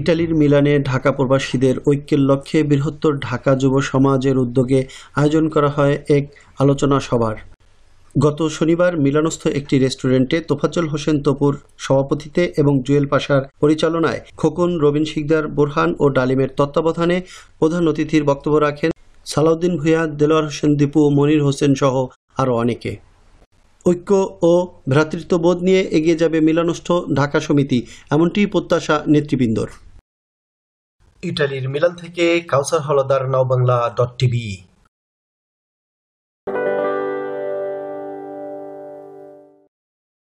ইটালির মিলানে ঢাকা প্রবাসীদের ঐক্যের লক্ষ্যে বৃহত্তর ঢাকা যুব সমাজের উদ্যোগে আয়োজন করা হয় এক আলোচনা সভার গত শনিবার মিলানস্থ একটি রেস্টুরেন্টে তোফাজ্জল হোসেন তপুর সভাপতিতে এবং জুয়েল পাশার পরিচালনায় খোকন রবীন শিকদার বোরহান ও ডালিমের তত্ত্বাবধানে প্রধান অতিথির বক্তব্য রাখেন সালাউদ্দিন ভূঁয়া দেলোয়ার হোসেন দীপু মনির হোসেন সহ আরও অনেকে ঐক্য ও ভ্রাতৃত্ববোধ নিয়ে এগিয়ে যাবে মিলানস্থ ঢাকা সমিতি এমনটি প্রত্যাশা নেতৃবৃন্দর ইটালির মিলান থেকে কাউসার হলদার নওবাংলা ডট টিভি